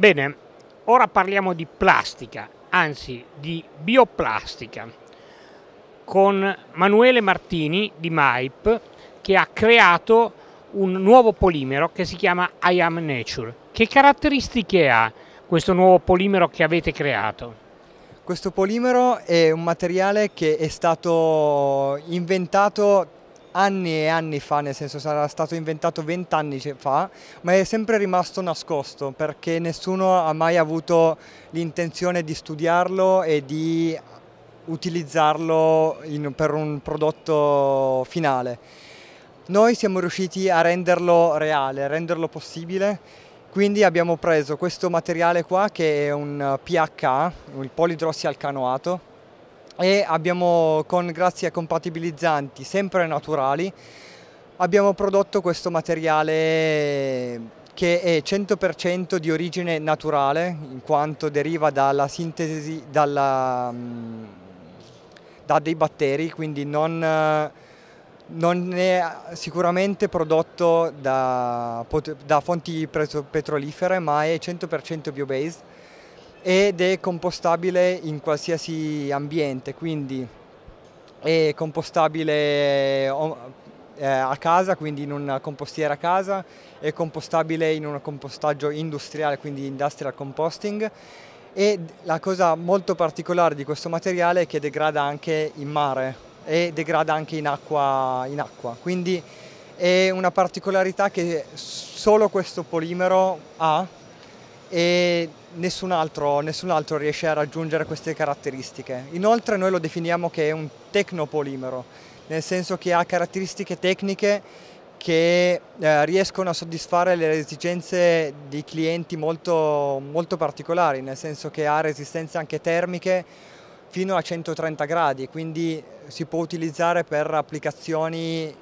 Bene, ora parliamo di plastica, anzi di bioplastica, con Manuele Martini di MAIP che ha creato un nuovo polimero che si chiama I Am Nature. Che caratteristiche ha questo nuovo polimero che avete creato? Questo polimero è un materiale che è stato inventato anni e anni fa, nel senso sarà stato inventato vent'anni fa, ma è sempre rimasto nascosto perché nessuno ha mai avuto l'intenzione di studiarlo e di utilizzarlo in, per un prodotto finale. Noi siamo riusciti a renderlo reale, a renderlo possibile, quindi abbiamo preso questo materiale qua che è un PHA, il polidrossi alcanoato, e abbiamo con grazie a compatibilizzanti sempre naturali abbiamo prodotto questo materiale che è 100% di origine naturale in quanto deriva dalla sintesi dalla, mm, da dei batteri quindi non, non è sicuramente prodotto da, da fonti petrolifere ma è 100% biobased ed è compostabile in qualsiasi ambiente, quindi è compostabile eh, eh, a casa, quindi in una compostiera a casa, è compostabile in un compostaggio industriale, quindi industrial composting e la cosa molto particolare di questo materiale è che degrada anche in mare e degrada anche in acqua, in acqua. quindi è una particolarità che solo questo polimero ha e nessun altro, nessun altro, riesce a raggiungere queste caratteristiche. Inoltre noi lo definiamo che è un tecnopolimero, nel senso che ha caratteristiche tecniche che eh, riescono a soddisfare le esigenze di clienti molto, molto particolari, nel senso che ha resistenze anche termiche fino a 130 gradi, quindi si può utilizzare per applicazioni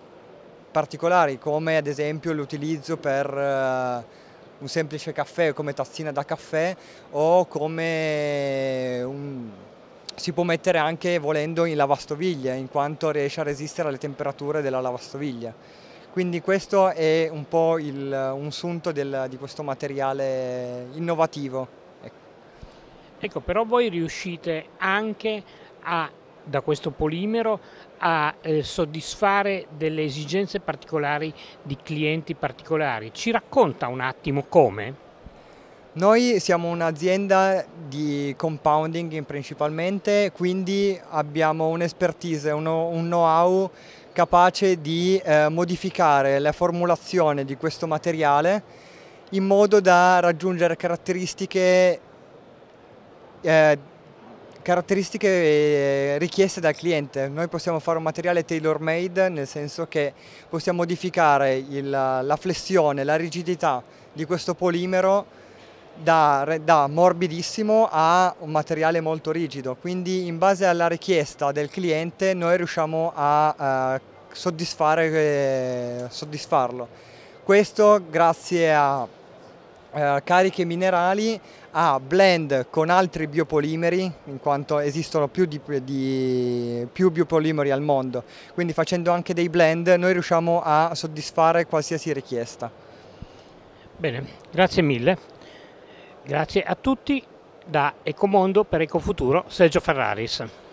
particolari come ad esempio l'utilizzo per... Eh, un semplice caffè come tazzina da caffè o come un, si può mettere anche volendo in lavastoviglie in quanto riesce a resistere alle temperature della lavastoviglie. Quindi questo è un po' il, un sunto del, di questo materiale innovativo. Ecco. ecco, però voi riuscite anche a da questo polimero a eh, soddisfare delle esigenze particolari di clienti particolari. Ci racconta un attimo come? Noi siamo un'azienda di compounding principalmente, quindi abbiamo un'expertise, un know-how capace di eh, modificare la formulazione di questo materiale in modo da raggiungere caratteristiche eh, Caratteristiche eh, richieste dal cliente, noi possiamo fare un materiale tailor made nel senso che possiamo modificare il, la flessione, la rigidità di questo polimero da, da, morbidissimo a un materiale molto rigido, quindi in base alla richiesta del cliente noi riusciamo a, eh, a eh, soddisfarlo. Questo grazie a eh, cariche minerali a blend con altri biopolimeri, in quanto esistono più, di, di, più biopolimeri al mondo, quindi facendo anche dei blend noi riusciamo a soddisfare qualsiasi richiesta. Bene, grazie mille, grazie a tutti da Ecomondo per Ecofuturo Sergio Ferraris.